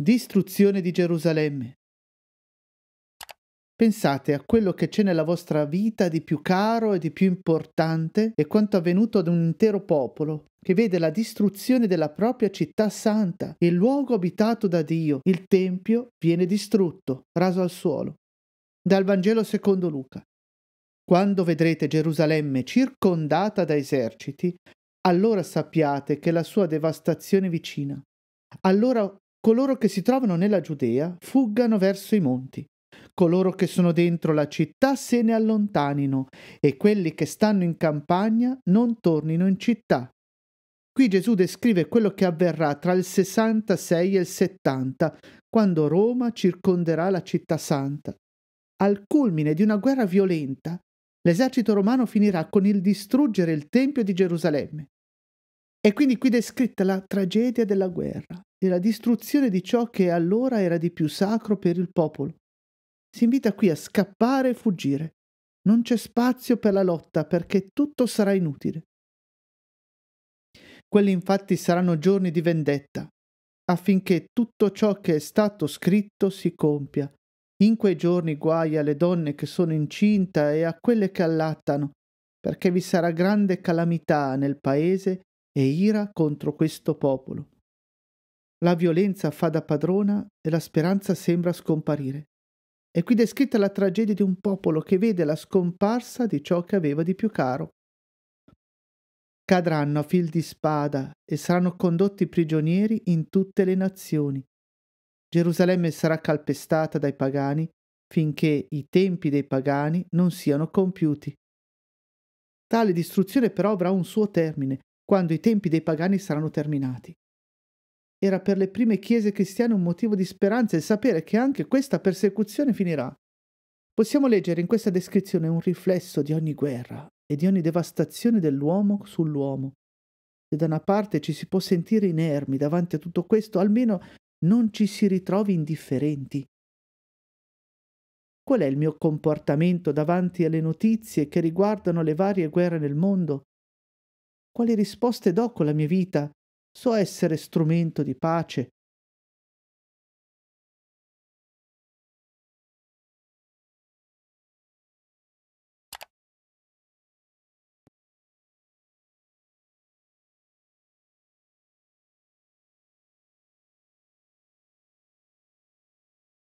Distruzione di Gerusalemme. Pensate a quello che c'è nella vostra vita di più caro e di più importante e quanto avvenuto ad un intero popolo che vede la distruzione della propria città santa, il luogo abitato da Dio, il Tempio viene distrutto, raso al suolo. Dal Vangelo secondo Luca. Quando vedrete Gerusalemme circondata da eserciti, allora sappiate che la sua devastazione è vicina. Allora Coloro che si trovano nella Giudea fuggano verso i monti. Coloro che sono dentro la città se ne allontanino e quelli che stanno in campagna non tornino in città. Qui Gesù descrive quello che avverrà tra il 66 e il 70, quando Roma circonderà la città santa. Al culmine di una guerra violenta, l'esercito romano finirà con il distruggere il Tempio di Gerusalemme. E quindi qui descritta la tragedia della guerra, e la distruzione di ciò che allora era di più sacro per il popolo. Si invita qui a scappare e fuggire. Non c'è spazio per la lotta perché tutto sarà inutile. Quelli infatti saranno giorni di vendetta, affinché tutto ciò che è stato scritto si compia. In quei giorni guai alle donne che sono incinta e a quelle che allattano, perché vi sarà grande calamità nel paese e ira contro questo popolo. La violenza fa da padrona e la speranza sembra scomparire. È qui descritta la tragedia di un popolo che vede la scomparsa di ciò che aveva di più caro. Cadranno a fil di spada e saranno condotti prigionieri in tutte le nazioni. Gerusalemme sarà calpestata dai pagani finché i tempi dei pagani non siano compiuti. Tale distruzione però avrà un suo termine, quando i tempi dei pagani saranno terminati. Era per le prime chiese cristiane un motivo di speranza il sapere che anche questa persecuzione finirà. Possiamo leggere in questa descrizione un riflesso di ogni guerra e di ogni devastazione dell'uomo sull'uomo. Se da una parte ci si può sentire inermi davanti a tutto questo, almeno non ci si ritrovi indifferenti. Qual è il mio comportamento davanti alle notizie che riguardano le varie guerre nel mondo? Quali risposte do con la mia vita so essere strumento di pace